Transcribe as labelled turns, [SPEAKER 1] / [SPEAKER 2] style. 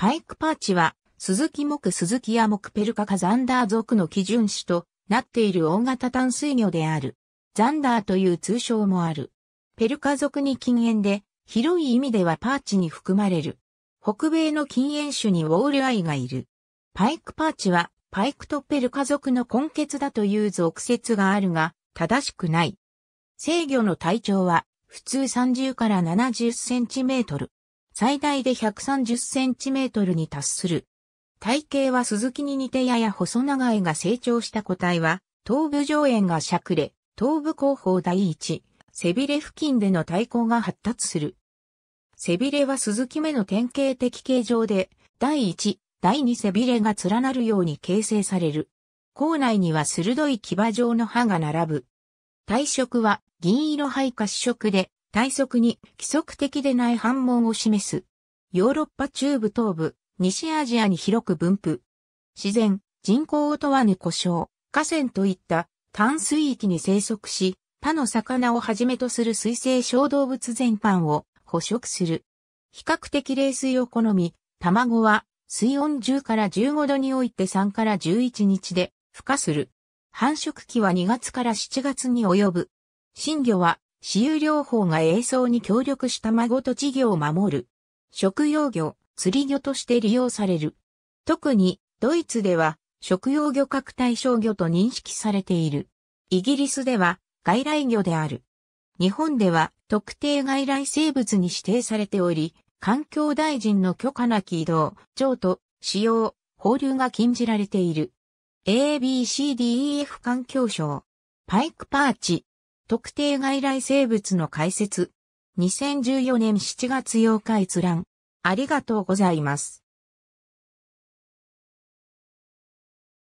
[SPEAKER 1] パイ
[SPEAKER 2] クパーチは、鈴木木鈴木や木ペルカカザンダー族の基準種となっている大型淡水魚である。ザンダーという通称もある。ペルカ族に禁煙で、広い意味ではパーチに含まれる。北米の禁煙種にウォールアイがいる。パイクパーチは、パイクとペルカ族の根結だという俗説があるが、正しくない。制魚の体長は、普通30から70センチメートル。最大で130センチメートルに達する。体型は鈴木に似てやや細長いが成長した個体は、頭部上縁がしゃくれ、頭部後方第一、背びれ付近での対抗が発達する。背びれは鈴木目の典型的形状で、第一、第二背びれが連なるように形成される。口内には鋭い牙状の歯が並ぶ。体色は銀色肺主色で、体側に規則的でない反問を示す。ヨーロッパ中部東部、西アジアに広く分布。自然、人口を問わぬ故障、河川といった淡水域に生息し、他の魚をはじめとする水生小動物全般を捕食する。比較的冷水を好み、卵は水温10から15度において3から11日で孵化する。繁殖期は2月から7月に及ぶ。新魚は私有療法が営像に協力した孫と稚魚を守る。食用魚、釣り魚として利用される。特に、ドイツでは、食用魚獲対象魚と認識されている。イギリスでは、外来魚である。日本では、特定外来生物に指定されており、環境大臣の許可なき移動、譲渡、使用、放流が禁じられている。ABCDEF 環境省。パイクパーチ、特定外来生物の解説。2014年7月8日閲覧。ありがとうございます。